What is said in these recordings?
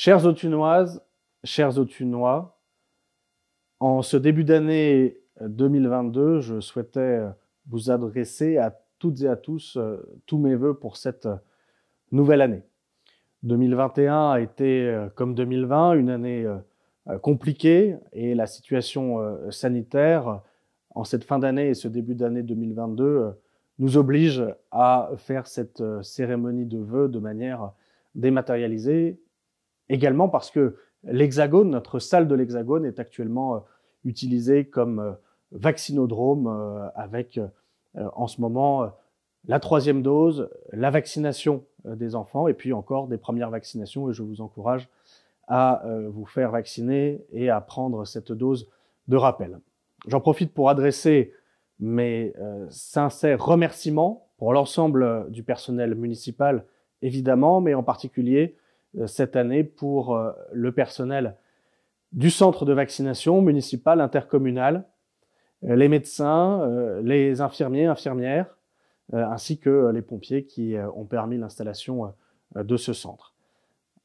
Chères Autunoises, chers Autunois, en ce début d'année 2022, je souhaitais vous adresser à toutes et à tous euh, tous mes voeux pour cette nouvelle année. 2021 a été, euh, comme 2020, une année euh, compliquée et la situation sanitaire en cette fin d'année et ce début d'année 2022 nous oblige à faire cette cérémonie de vœux de manière dématérialisée Également parce que l'Hexagone, notre salle de l'Hexagone, est actuellement euh, utilisée comme euh, vaccinodrome euh, avec en ce moment la troisième dose, la vaccination des enfants et puis encore des premières vaccinations. Et je vous encourage à vous faire vacciner et à prendre cette dose de rappel. J'en profite pour adresser mes sincères remerciements pour l'ensemble du personnel municipal, évidemment, mais en particulier euh, cette année pour euh, le personnel du centre de vaccination municipal, intercommunal, euh, les médecins, les infirmiers, infirmières, ainsi que les pompiers qui ont permis l'installation de ce centre.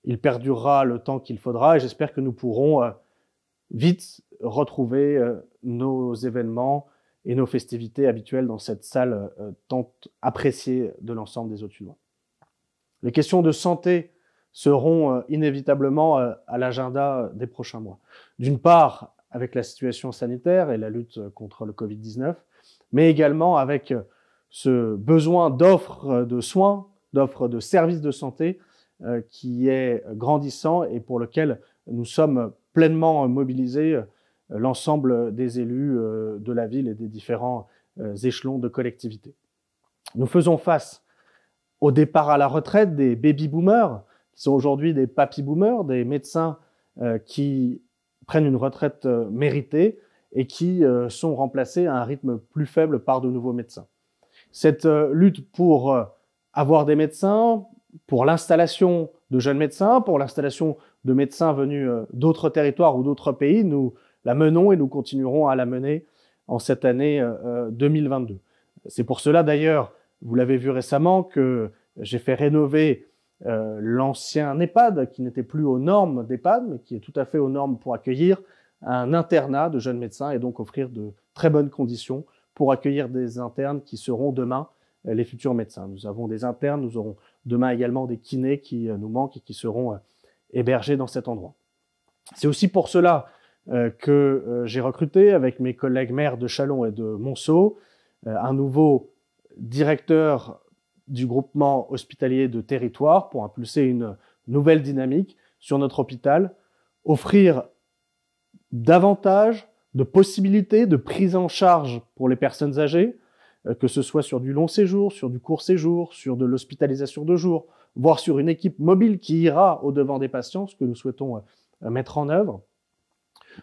Il perdurera le temps qu'il faudra et j'espère que nous pourrons vite retrouver nos événements et nos festivités habituelles dans cette salle tant appréciée de l'ensemble des Autunois. Les questions de santé seront euh, inévitablement euh, à l'agenda euh, des prochains mois. D'une part, avec la situation sanitaire et la lutte contre le Covid-19, mais également avec ce besoin d'offres de soins, d'offres de services de santé qui est grandissant et pour lequel nous sommes pleinement mobilisés, l'ensemble des élus de la ville et des différents échelons de collectivité. Nous faisons face au départ à la retraite des baby-boomers, qui sont aujourd'hui des papy boomers, des médecins euh, qui prennent une retraite euh, méritée et qui euh, sont remplacés à un rythme plus faible par de nouveaux médecins. Cette lutte pour avoir des médecins, pour l'installation de jeunes médecins, pour l'installation de médecins venus d'autres territoires ou d'autres pays, nous la menons et nous continuerons à la mener en cette année 2022. C'est pour cela d'ailleurs, vous l'avez vu récemment, que j'ai fait rénover euh, l'ancien EHPAD, qui n'était plus aux normes d'EHPAD, mais qui est tout à fait aux normes pour accueillir un internat de jeunes médecins et donc offrir de très bonnes conditions pour accueillir des internes qui seront demain euh, les futurs médecins. Nous avons des internes, nous aurons demain également des kinés qui euh, nous manquent et qui seront hébergés dans cet endroit. C'est aussi pour cela que j'ai recruté avec mes collègues maires de Chalon et de Monceau un nouveau directeur du groupement hospitalier de territoire pour impulser une nouvelle dynamique sur notre hôpital, offrir davantage de possibilités de prise en charge pour les personnes âgées, euh, que ce soit sur du long séjour, sur du court séjour, sur de l'hospitalisation de jour, voire sur une équipe mobile qui ira au-devant des patients, ce que nous souhaitons euh, euh, mettre en œuvre,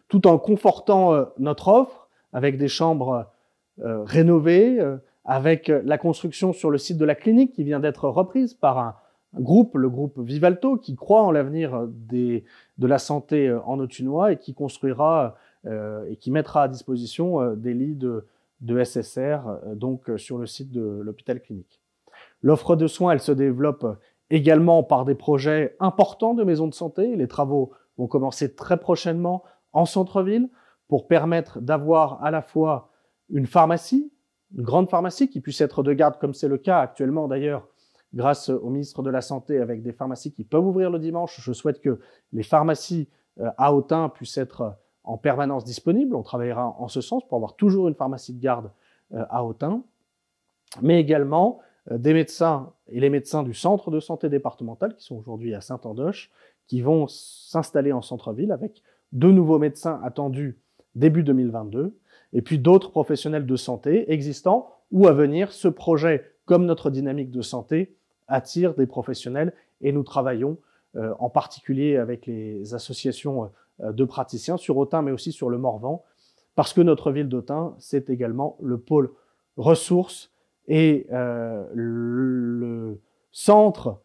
tout en confortant notre offre avec des chambres rénovées, avec euh, la construction sur le site de la clinique qui vient d'être reprise par un, groupe, le groupe Vivalto, qui croit en l'avenir euh, de la santé euh, en Autunois et qui construira et qui mettra à disposition des lits de, SSR, donc sur le site de l'hôpital clinique. L'offre de soins, elle se développe également par des projets importants de maisons de santé. Les travaux vont commencer très prochainement en centre-ville pour permettre d'avoir à la fois une pharmacie une grande pharmacie qui puisse être de garde, comme c'est le cas actuellement d'ailleurs, grâce au ministre de la Santé, avec des pharmacies qui peuvent ouvrir le dimanche. Je souhaite que les pharmacies euh, à Autun puissent être euh, en permanence disponibles. On travaillera en ce sens pour avoir toujours une pharmacie de garde euh, à Autun, mais également des médecins et les médecins du centre de santé départemental qui sont aujourd'hui à Saint-Andoche, qui vont s'installer en centre-ville avec deux nouveaux médecins attendus début 2022, et puis d'autres professionnels de santé existants ou à venir. Ce projet, comme notre dynamique de santé, attire des professionnels et nous travaillons euh, en particulier avec les associations euh, de praticiens sur Autun, mais aussi sur le Morvan, parce que notre ville d'Autun, c'est également le pôle ressources et euh, le centre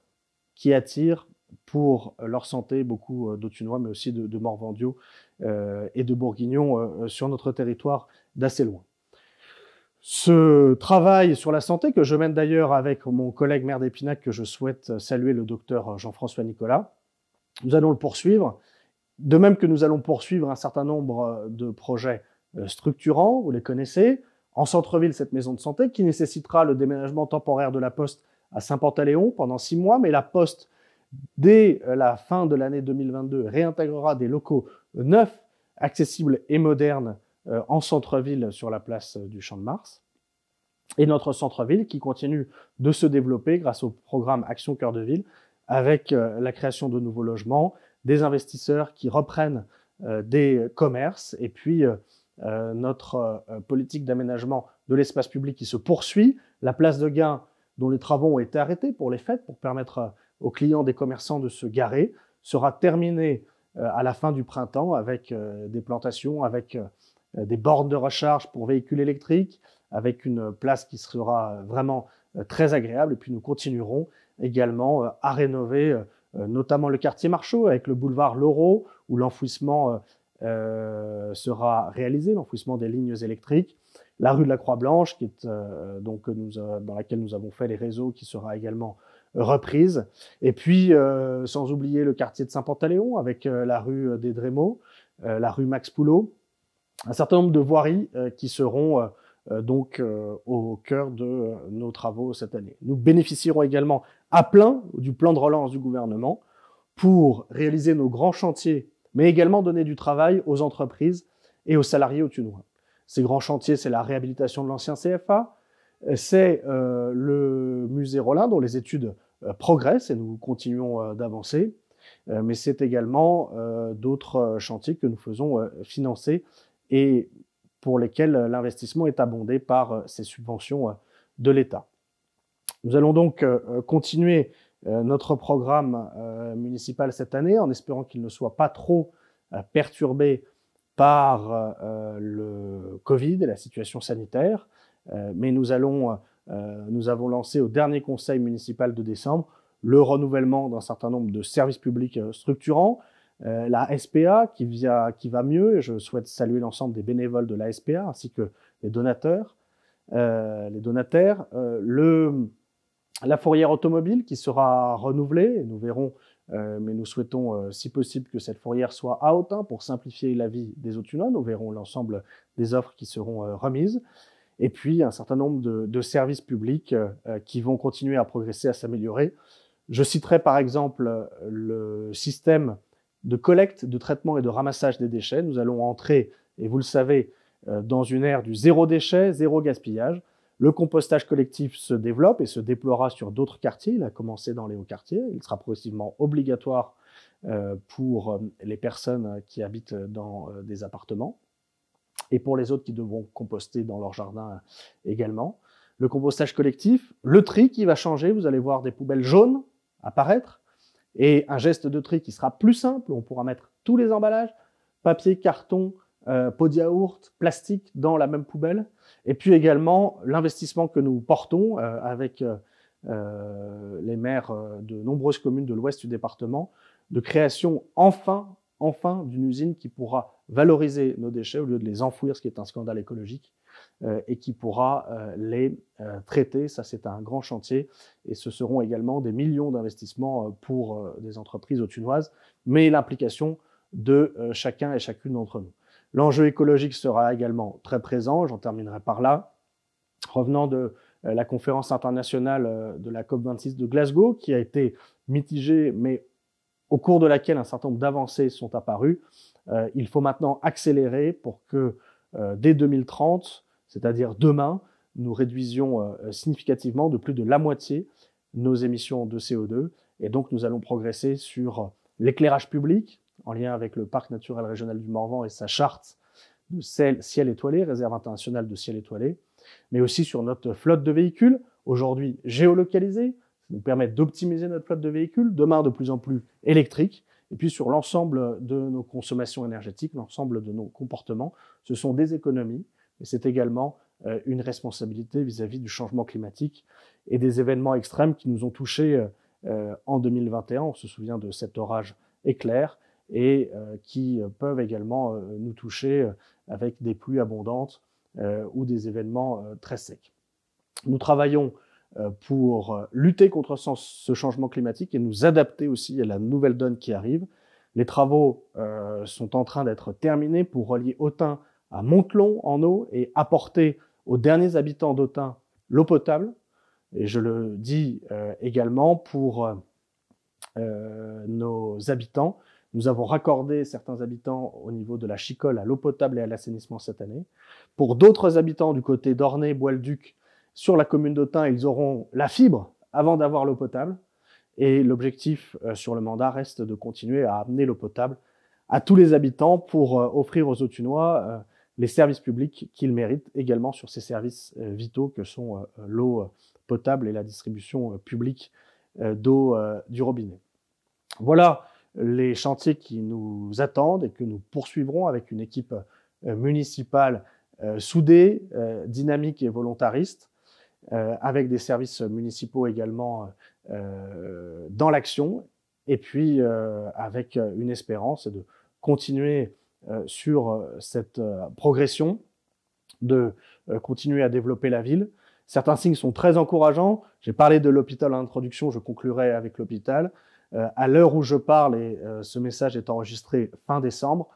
qui attire pour leur santé beaucoup d'Autunois, mais aussi de, de euh, et de Bourguignon euh, euh, sur notre territoire d'assez loin. Ce travail sur la santé que je mène d'ailleurs avec mon collègue maire d'Épinac que je souhaite saluer, le docteur Jean-François Nicolas, nous allons le poursuivre, de même que nous allons poursuivre un certain nombre de projets structurants, vous les connaissez, en centre-ville cette maison de santé qui nécessitera le déménagement temporaire de la poste à Saint-Pantaléon pendant six mois, mais la poste, dès la fin de l'année 2022, réintégrera des locaux neuf, accessible et moderne euh, en centre-ville sur la place euh, du Champ de Mars. Et notre centre-ville qui continue de se développer grâce au programme Action Cœur de Ville, avec euh, la création de nouveaux logements, des investisseurs qui reprennent des commerces, et puis notre politique d'aménagement de l'espace public qui se poursuit, la place de gain dont les travaux ont été arrêtés pour les fêtes, pour permettre aux clients des commerçants de se garer, sera terminée euh, à la fin du printemps avec euh, des plantations, avec euh, des bornes de recharge pour véhicules électriques, avec une place qui sera vraiment très agréable. Et puis nous continuerons également à rénover notamment le quartier Marchaux avec le boulevard Laureau où l'enfouissement sera réalisé, l'enfouissement des lignes électriques. La rue de la Croix-Blanche, dans laquelle nous avons fait les réseaux, qui sera également reprises. Et puis, euh, sans oublier le quartier de Saint-Pantaléon avec euh, la rue euh, des Drémeaux, la rue Max Poulot, un certain nombre de voiries qui seront donc au cœur de nos travaux cette année. Nous bénéficierons également à plein du plan de relance du gouvernement pour réaliser nos grands chantiers, mais également donner du travail aux entreprises et aux salariés au Tunois. Ces grands chantiers, c'est la réhabilitation de l'ancien CFA, c'est euh, le musée Roland dont les études euh, progressent et nous continuons euh, d'avancer, mais c'est également d'autres chantiers que nous faisons financer et pour lesquels l'investissement est abondé par ces subventions de l'État. Nous allons donc continuer notre programme municipal cette année en espérant qu'il ne soit pas trop perturbé par le Covid et la situation sanitaire. Euh, mais euh, nous, avons lancé au dernier conseil municipal de décembre le renouvellement d'un certain nombre de services publics euh, structurants, la SPA qui, va mieux, et je souhaite saluer l'ensemble des bénévoles de la SPA ainsi que les donateurs, les la fourrière automobile qui sera renouvelée, nous verrons, mais nous souhaitons si possible que cette fourrière soit à Autun hein, pour simplifier la vie des Autunois, nous verrons l'ensemble des offres qui seront remises et puis un certain nombre de, services publics euh, euh, qui vont continuer à progresser, à s'améliorer. Je citerai par exemple le système de collecte, de traitement et de ramassage des déchets. Nous allons entrer, et vous le savez, euh, dans une ère du zéro déchet, zéro gaspillage. Le compostage collectif se développe et se déploiera sur d'autres quartiers. Il a commencé dans les hauts quartiers. Il sera progressivement obligatoire pour les personnes qui habitent dans des appartements et pour les autres qui devront composter dans leur jardin euh, également. Le compostage collectif, le tri qui va changer, vous allez voir des poubelles jaunes apparaître, et un geste de tri qui sera plus simple, on pourra mettre tous les emballages, papier, carton, euh, pot de yaourt, plastique dans la même poubelle, et puis également l'investissement que nous portons euh, avec les maires de nombreuses communes de l'ouest du département, de création enfin enfin d'une usine qui pourra valoriser nos déchets au lieu de les enfouir, ce qui est un scandale écologique, euh, et qui pourra euh, les euh, traiter. Ça, c'est un grand chantier, et ce seront également des millions d'investissements pour des entreprises autunoises, mais l'implication de chacun et chacune d'entre nous. L'enjeu écologique sera également très présent, j'en terminerai par là. Revenant de la conférence internationale de la COP26 de Glasgow, qui a été mitigée mais au cours de laquelle un certain nombre d'avancées sont apparues. Euh, il faut maintenant accélérer pour que euh, dès 2030, c'est-à-dire demain, nous réduisions euh, significativement de plus de la moitié nos émissions de CO2. Et donc, nous allons progresser sur l'éclairage public, en lien avec le parc naturel régional du Morvan et sa charte de ciel étoilé, réserve internationale de ciel étoilé, mais aussi sur notre flotte de véhicules, aujourd'hui géolocalisée, nous permettre d'optimiser notre flotte de véhicules, demain de plus en plus électriques, et puis sur l'ensemble de nos consommations énergétiques, l'ensemble de nos comportements. Ce sont des économies, mais c'est également euh, une responsabilité vis-à-vis du changement climatique et des événements extrêmes qui nous ont touchés euh, euh, en 2021. On se souvient de cet orage éclair et qui peuvent également nous toucher avec des pluies abondantes ou des événements très secs. Nous travaillons euh, pour euh, lutter contre ce changement climatique et nous adapter aussi à la nouvelle donne qui arrive. Les travaux euh, sont en train d'être terminés pour relier Autun à Montelon en eau et apporter aux derniers habitants d'Autun l'eau potable. Et je le dis également pour nos habitants. Nous avons raccordé certains habitants au niveau de la Chicole à l'eau potable et à l'assainissement cette année. Pour d'autres habitants du côté d'Ornay, Bois-le-Duc, sur la commune d'Autun, ils auront la fibre avant d'avoir l'eau potable. Et l'objectif euh, sur le mandat reste de continuer à amener l'eau potable à tous les habitants pour euh, offrir aux Autunois euh, les services publics qu'ils méritent également sur ces services vitaux que sont l'eau potable et la distribution publique d'eau du robinet. Voilà les chantiers qui nous attendent et que nous poursuivrons avec une équipe municipale soudée, dynamique et volontariste euh, avec des services municipaux également euh, euh, dans l'action, et puis avec une espérance de continuer sur cette progression, de continuer à développer la ville. Certains signes sont très encourageants. J'ai parlé de l'hôpital en introduction, je conclurai avec l'hôpital. à l'heure où je parle, et ce message est enregistré fin décembre,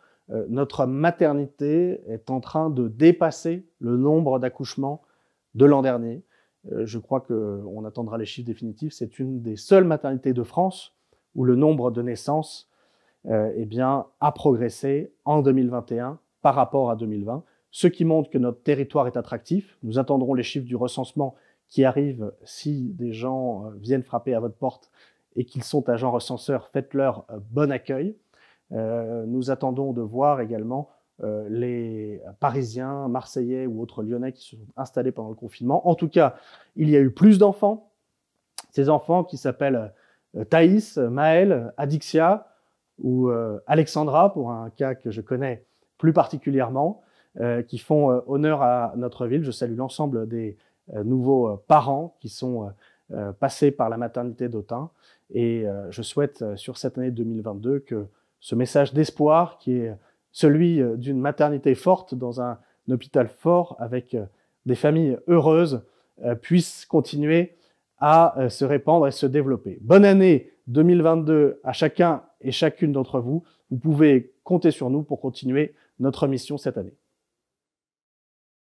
notre maternité est en train de dépasser le nombre d'accouchements de l'an dernier. Euh, je crois qu'on attendra les chiffres définitifs. C'est une des seules maternités de France où le nombre de naissances euh, eh bien, a progressé en 2021 par rapport à 2020, ce qui montre que notre territoire est attractif. Nous attendrons les chiffres du recensement qui arrivent si des gens euh, viennent frapper à votre porte et qu'ils sont agents recenseurs, faites-leur bon accueil. nous attendons de voir également euh, les Parisiens, Marseillais ou autres Lyonnais qui se sont installés pendant le confinement. En tout cas, il y a eu plus d'enfants. Ces enfants qui s'appellent euh, Thaïs, Maël, Adixia ou euh, Alexandra, pour un cas que je connais plus particulièrement, qui font honneur à notre ville. Je salue l'ensemble des nouveaux parents qui sont passés par la maternité d'Autun. Et je souhaite sur cette année 2022 que ce message d'espoir qui est celui euh, d'une maternité forte dans un, hôpital fort avec euh, des familles heureuses euh, puisse continuer à se répandre et se développer. Bonne année 2022 à chacun et chacune d'entre vous. Vous pouvez compter sur nous pour continuer notre mission cette année.